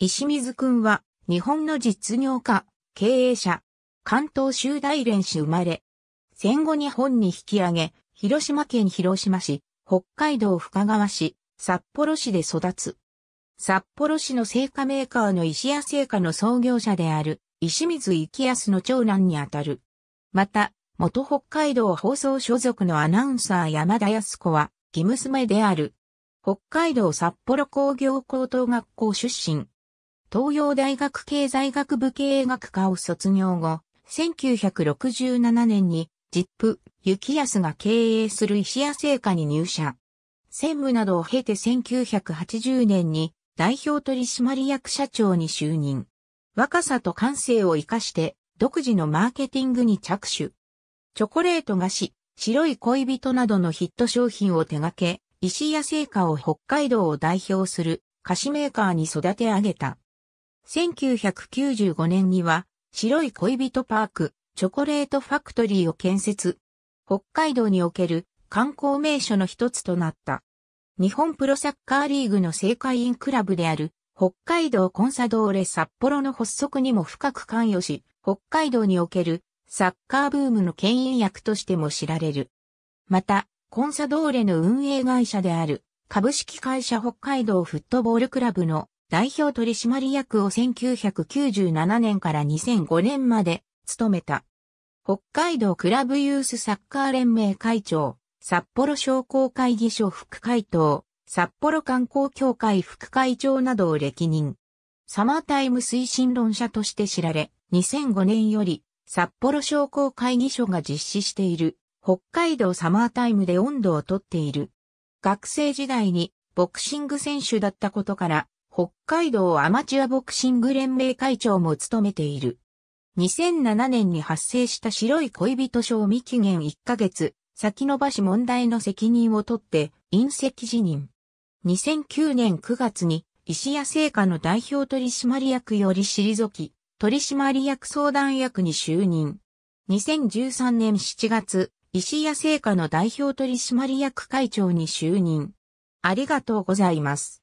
石水くんは、日本の実業家、経営者、関東州大連市生まれ。戦後日本に引き上げ、広島県広島市、北海道深川市、札幌市で育つ。札幌市の製菓メーカーの石屋製菓の創業者である、石水幸康の長男にあたる。また、元北海道放送所属のアナウンサー山田康子は、義娘である。北海道札幌工業高等学校出身。東洋大学経済学部経営学科を卒業後、1967年に、ジップ、雪安が経営する石屋製菓に入社。専務などを経て1980年に代表取締役社長に就任。若さと感性を活かして独自のマーケティングに着手。チョコレート菓子、白い恋人などのヒット商品を手掛け、石屋製菓を北海道を代表する菓子メーカーに育て上げた。1995年には、白い恋人パーク、チョコレートファクトリーを建設。北海道における観光名所の一つとなった。日本プロサッカーリーグの正会員クラブである北海道コンサドーレ札幌の発足にも深く関与し、北海道におけるサッカーブームの牽引役としても知られる。また、コンサドーレの運営会社である株式会社北海道フットボールクラブの代表取締役を1997年から2005年まで務めた。北海道クラブユースサッカー連盟会長、札幌商工会議所副会頭、札幌観光協会副会長などを歴任。サマータイム推進論者として知られ、2005年より札幌商工会議所が実施している北海道サマータイムで温度をとっている。学生時代にボクシング選手だったことから北海道アマチュアボクシング連盟会長も務めている。2007年に発生した白い恋人賞未期限1ヶ月、先延ばし問題の責任を取って、隕石辞任。2009年9月に、石屋製菓の代表取締役より退き、取締役相談役に就任。2013年7月、石屋製菓の代表取締役会長に就任。ありがとうございます。